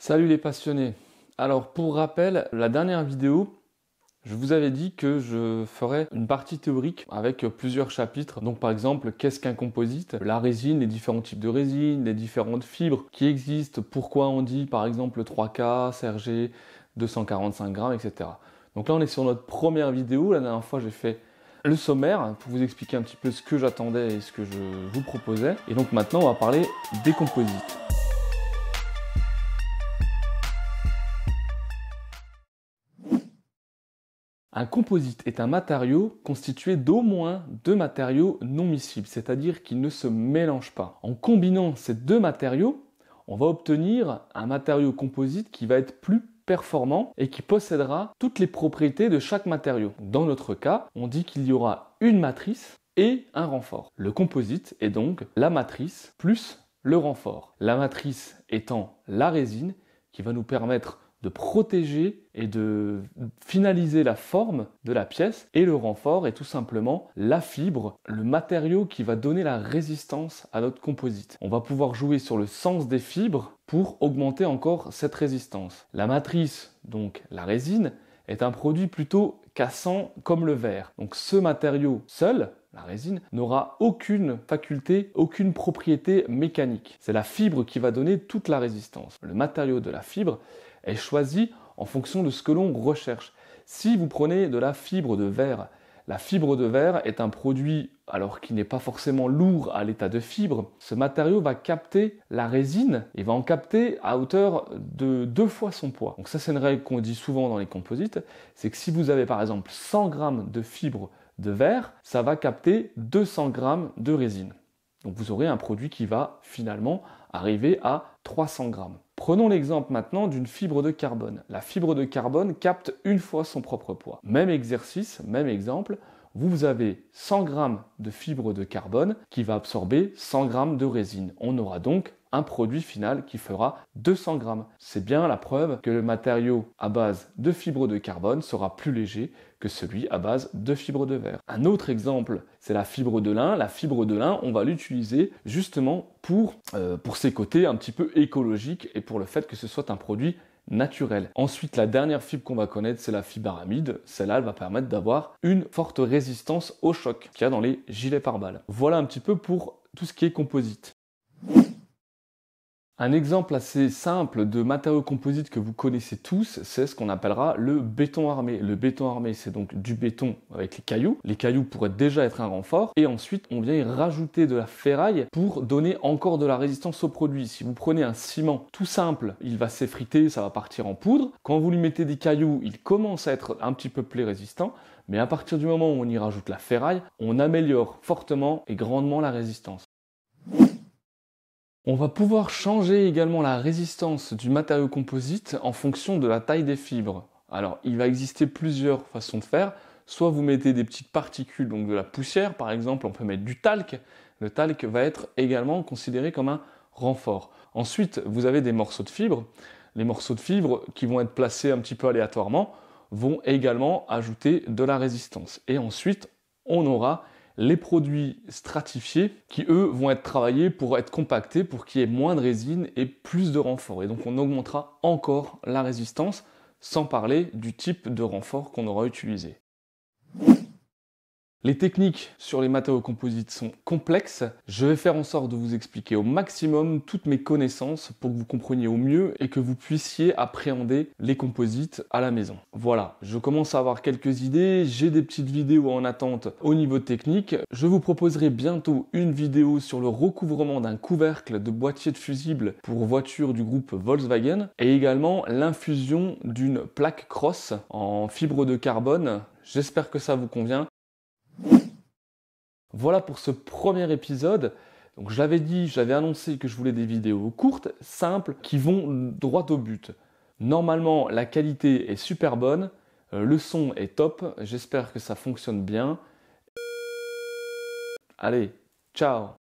Salut les passionnés. Alors pour rappel, la dernière vidéo, je vous avais dit que je ferais une partie théorique avec plusieurs chapitres. Donc par exemple, qu'est-ce qu'un composite La résine, les différents types de résine, les différentes fibres qui existent, pourquoi on dit par exemple 3K, CRG, 245 grammes, etc. Donc là on est sur notre première vidéo. La dernière fois j'ai fait le sommaire pour vous expliquer un petit peu ce que j'attendais et ce que je vous proposais. Et donc maintenant on va parler des composites. Un composite est un matériau constitué d'au moins deux matériaux non miscibles, c'est-à-dire qu'ils ne se mélangent pas. En combinant ces deux matériaux, on va obtenir un matériau composite qui va être plus performant et qui possédera toutes les propriétés de chaque matériau. Dans notre cas, on dit qu'il y aura une matrice et un renfort. Le composite est donc la matrice plus le renfort. La matrice étant la résine qui va nous permettre de protéger et de finaliser la forme de la pièce. Et le renfort est tout simplement la fibre, le matériau qui va donner la résistance à notre composite. On va pouvoir jouer sur le sens des fibres pour augmenter encore cette résistance. La matrice, donc la résine, est un produit plutôt cassant comme le verre. Donc ce matériau seul, la résine, n'aura aucune faculté, aucune propriété mécanique. C'est la fibre qui va donner toute la résistance. Le matériau de la fibre est choisie en fonction de ce que l'on recherche. Si vous prenez de la fibre de verre, la fibre de verre est un produit, alors qui n'est pas forcément lourd à l'état de fibre, ce matériau va capter la résine et va en capter à hauteur de deux fois son poids. Donc ça c'est une règle qu'on dit souvent dans les composites, c'est que si vous avez par exemple 100 g de fibre de verre, ça va capter 200 g de résine. Donc vous aurez un produit qui va finalement arriver à 300 grammes. Prenons l'exemple maintenant d'une fibre de carbone. La fibre de carbone capte une fois son propre poids. Même exercice, même exemple, vous avez 100 grammes de fibre de carbone qui va absorber 100 grammes de résine. On aura donc un produit final qui fera 200 grammes. C'est bien la preuve que le matériau à base de fibres de carbone sera plus léger que celui à base de fibre de verre. Un autre exemple, c'est la fibre de lin. La fibre de lin, on va l'utiliser justement pour, euh, pour ses côtés un petit peu écologiques et pour le fait que ce soit un produit naturel. Ensuite, la dernière fibre qu'on va connaître, c'est la fibre aramide. Celle-là, elle va permettre d'avoir une forte résistance au choc qu'il y a dans les gilets pare-balles. Voilà un petit peu pour tout ce qui est composite. Un exemple assez simple de matériaux composites que vous connaissez tous, c'est ce qu'on appellera le béton armé. Le béton armé, c'est donc du béton avec les cailloux. Les cailloux pourraient déjà être un renfort. Et ensuite, on vient y rajouter de la ferraille pour donner encore de la résistance au produit. Si vous prenez un ciment tout simple, il va s'effriter, ça va partir en poudre. Quand vous lui mettez des cailloux, il commence à être un petit peu plus résistant. Mais à partir du moment où on y rajoute la ferraille, on améliore fortement et grandement la résistance. On va pouvoir changer également la résistance du matériau composite en fonction de la taille des fibres. Alors, il va exister plusieurs façons de faire. Soit vous mettez des petites particules, donc de la poussière par exemple, on peut mettre du talc. Le talc va être également considéré comme un renfort. Ensuite, vous avez des morceaux de fibres. Les morceaux de fibres qui vont être placés un petit peu aléatoirement vont également ajouter de la résistance. Et ensuite, on aura les produits stratifiés qui eux vont être travaillés pour être compactés pour qu'il y ait moins de résine et plus de renfort. Et donc on augmentera encore la résistance sans parler du type de renfort qu'on aura utilisé. Les techniques sur les matériaux composites sont complexes. Je vais faire en sorte de vous expliquer au maximum toutes mes connaissances pour que vous compreniez au mieux et que vous puissiez appréhender les composites à la maison. Voilà, je commence à avoir quelques idées, j'ai des petites vidéos en attente au niveau technique. Je vous proposerai bientôt une vidéo sur le recouvrement d'un couvercle de boîtier de fusible pour voiture du groupe Volkswagen et également l'infusion d'une plaque cross en fibre de carbone J'espère que ça vous convient. Voilà pour ce premier épisode. Donc je l'avais dit, j'avais annoncé que je voulais des vidéos courtes, simples, qui vont droit au but. Normalement, la qualité est super bonne, euh, le son est top, j'espère que ça fonctionne bien. Allez, ciao